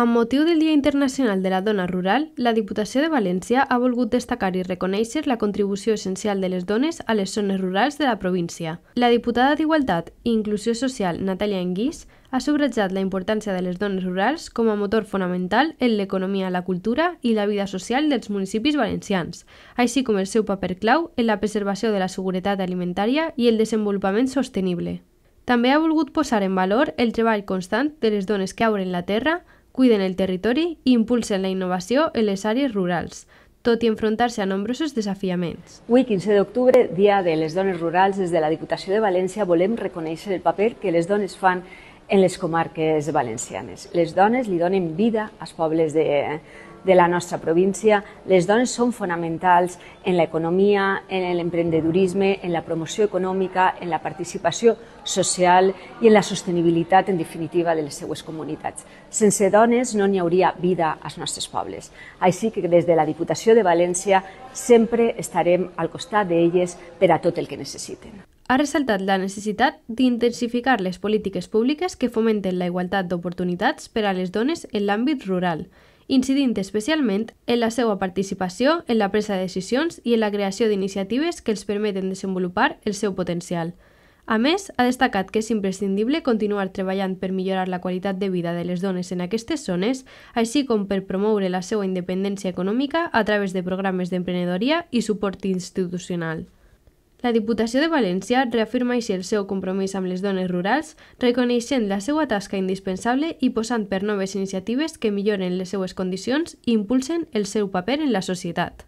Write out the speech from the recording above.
Amb motiu del Dia Internacional de la Dona Rural, la Diputació de València ha volgut destacar i reconèixer la contribució essencial de les dones a les zones rurals de la província. La diputada d'Igualtat i Inclusió Social, Natàlia Enguís, ha subratllat la importància de les dones rurals com a motor fonamental en l'economia, la cultura i la vida social dels municipis valencians, així com el seu paper clau en la preservació de la seguretat alimentària i el desenvolupament sostenible. També ha volgut posar en valor el treball constant de les dones que obren la terra cuiden el territori i impulsen la innovació en les àrees rurals, tot i enfrontar-se a nombrosos desafiaments. Avui, 15 d'octubre, Dia de les Dones Rurals, des de la Diputació de València volem reconèixer el paper que les dones fan en les comarques valencianes. Les dones li donen vida als pobles de, de la nostra província. Les dones són fonamentals en l'economia, en l'emprendedurisme, en la promoció econòmica, en la participació social i en la sostenibilitat, en definitiva, de les seues comunitats. Sense dones no n'hi hauria vida als nostres pobles. Així que des de la Diputació de València sempre estarem al costat d'elles per a tot el que necessiten ha ressaltat la necessitat d'intensificar les polítiques públiques que fomenten la igualtat d'oportunitats per a les dones en l'àmbit rural, incidint especialment en la seva participació en la presa de decisions i en la creació d'iniciatives que els permeten desenvolupar el seu potencial. A més, ha destacat que és imprescindible continuar treballant per millorar la qualitat de vida de les dones en aquestes zones, així com per promoure la seva independència econòmica a través de programes d'emprenedoria i suport institucional. La Diputació de València reafirma així el seu compromís amb les dones rurals, reconeixent la seva tasca indispensable i posant per noves iniciatives que milloren les seues condicions i impulsen el seu paper en la societat.